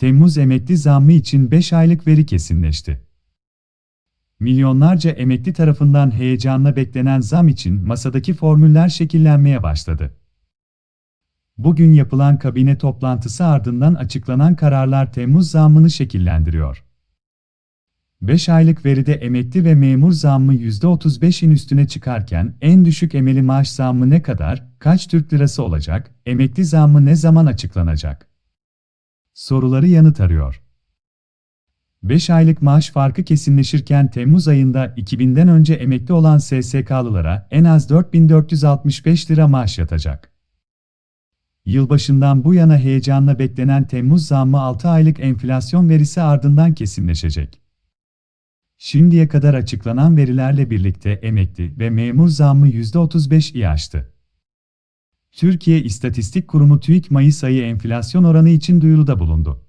Temmuz emekli zammı için 5 aylık veri kesinleşti. Milyonlarca emekli tarafından heyecanla beklenen zam için masadaki formüller şekillenmeye başladı. Bugün yapılan kabine toplantısı ardından açıklanan kararlar Temmuz zammını şekillendiriyor. 5 aylık veride emekli ve memur zammı %35'in üstüne çıkarken en düşük emeli maaş zammı ne kadar, kaç Türk lirası olacak, emekli zammı ne zaman açıklanacak? soruları yanıt arıyor. 5 aylık maaş farkı kesinleşirken Temmuz ayında 2000'den önce emekli olan SSK'lılara en az 4465 lira maaş yatacak. Yılbaşından bu yana heyecanla beklenen Temmuz zammı 6 aylık enflasyon verisi ardından kesinleşecek. Şimdiye kadar açıklanan verilerle birlikte emekli ve memur zammı %35'i aştı. Türkiye İstatistik Kurumu TÜİK Mayıs ayı enflasyon oranı için duyuruda bulundu.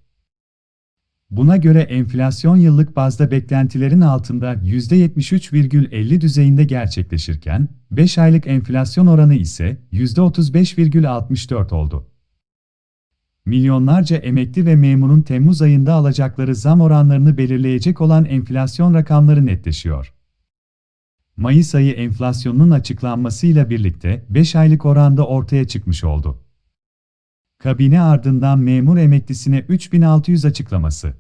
Buna göre enflasyon yıllık bazda beklentilerin altında %73,50 düzeyinde gerçekleşirken, 5 aylık enflasyon oranı ise %35,64 oldu. Milyonlarca emekli ve memurun Temmuz ayında alacakları zam oranlarını belirleyecek olan enflasyon rakamları netleşiyor. Mayıs ayı enflasyonunun açıklanmasıyla birlikte 5 aylık oranda ortaya çıkmış oldu. Kabine ardından memur emeklisine 3600 açıklaması.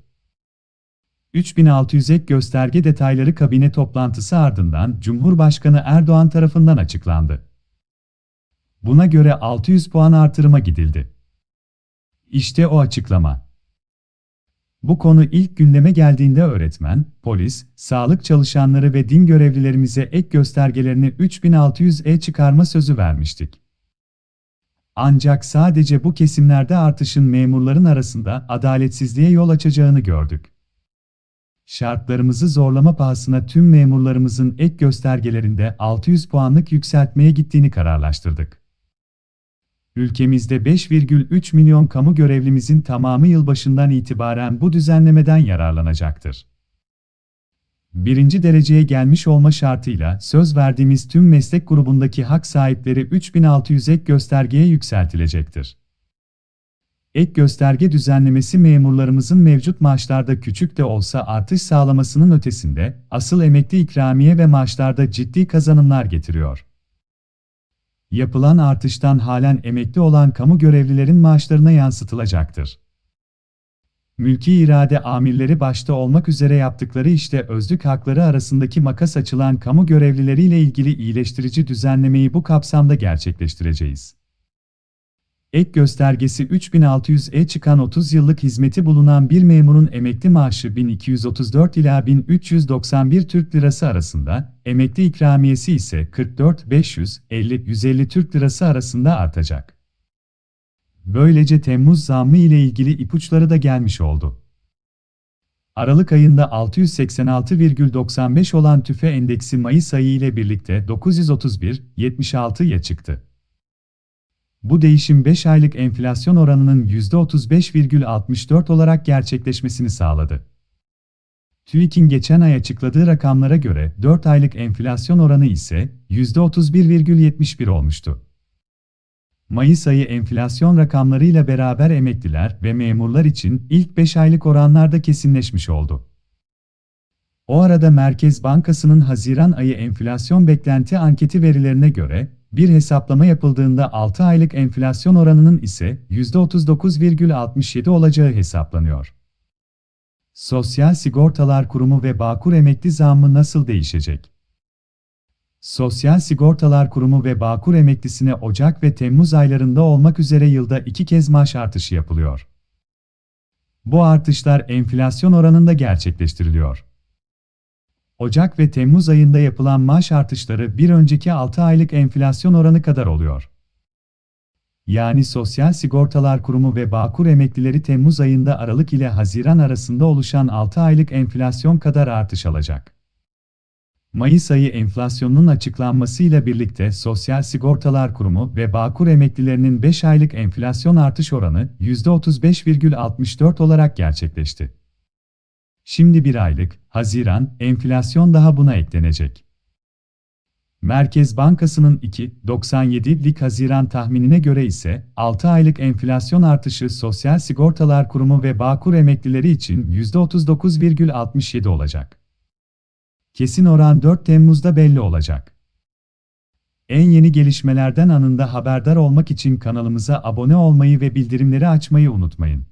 3600 ek gösterge detayları kabine toplantısı ardından Cumhurbaşkanı Erdoğan tarafından açıklandı. Buna göre 600 puan artırıma gidildi. İşte o açıklama. Bu konu ilk gündeme geldiğinde öğretmen, polis, sağlık çalışanları ve din görevlilerimize ek göstergelerini 3600'e e çıkarma sözü vermiştik. Ancak sadece bu kesimlerde artışın memurların arasında adaletsizliğe yol açacağını gördük. Şartlarımızı zorlama pahasına tüm memurlarımızın ek göstergelerinde 600 puanlık yükseltmeye gittiğini kararlaştırdık. Ülkemizde 5,3 milyon kamu görevlimizin tamamı yılbaşından itibaren bu düzenlemeden yararlanacaktır. Birinci dereceye gelmiş olma şartıyla söz verdiğimiz tüm meslek grubundaki hak sahipleri 3600 ek göstergeye yükseltilecektir. Ek gösterge düzenlemesi memurlarımızın mevcut maaşlarda küçük de olsa artış sağlamasının ötesinde asıl emekli ikramiye ve maaşlarda ciddi kazanımlar getiriyor yapılan artıştan halen emekli olan kamu görevlilerin maaşlarına yansıtılacaktır. Mülki irade amirleri başta olmak üzere yaptıkları işte özlük hakları arasındaki makas açılan kamu görevlileriyle ilgili iyileştirici düzenlemeyi bu kapsamda gerçekleştireceğiz. Ek göstergesi 3.600 3600'e çıkan 30 yıllık hizmeti bulunan bir memurun emekli maaşı 1234 ila 1391 Türk Lirası arasında, emekli ikramiyesi ise 44 500 150 Türk Lirası arasında artacak. Böylece Temmuz zammı ile ilgili ipuçları da gelmiş oldu. Aralık ayında 686,95 olan tüfe endeksi Mayıs ayı ile birlikte 931,76'ya çıktı. Bu değişim 5 aylık enflasyon oranının %35,64 olarak gerçekleşmesini sağladı. TÜİK'in geçen ay açıkladığı rakamlara göre 4 aylık enflasyon oranı ise %31,71 olmuştu. Mayıs ayı enflasyon rakamlarıyla beraber emekliler ve memurlar için ilk 5 aylık oranlarda kesinleşmiş oldu. O arada Merkez Bankası'nın Haziran ayı enflasyon beklenti anketi verilerine göre bir hesaplama yapıldığında 6 aylık enflasyon oranının ise %39,67 olacağı hesaplanıyor. Sosyal Sigortalar Kurumu ve Bağkur emekli zammı nasıl değişecek? Sosyal Sigortalar Kurumu ve Bağkur emeklisine Ocak ve Temmuz aylarında olmak üzere yılda iki kez maaş artışı yapılıyor. Bu artışlar enflasyon oranında gerçekleştiriliyor. Ocak ve Temmuz ayında yapılan maaş artışları bir önceki 6 aylık enflasyon oranı kadar oluyor. Yani Sosyal Sigortalar Kurumu ve Bağkur emeklileri Temmuz ayında Aralık ile Haziran arasında oluşan 6 aylık enflasyon kadar artış alacak. Mayıs ayı enflasyonunun açıklanmasıyla birlikte Sosyal Sigortalar Kurumu ve Bağkur emeklilerinin 5 aylık enflasyon artış oranı %35,64 olarak gerçekleşti. Şimdi bir aylık, Haziran, enflasyon daha buna eklenecek. Merkez Bankası'nın 2.97'lik Haziran tahminine göre ise 6 aylık enflasyon artışı Sosyal Sigortalar Kurumu ve Bağkur emeklileri için %39,67 olacak. Kesin oran 4 Temmuz'da belli olacak. En yeni gelişmelerden anında haberdar olmak için kanalımıza abone olmayı ve bildirimleri açmayı unutmayın.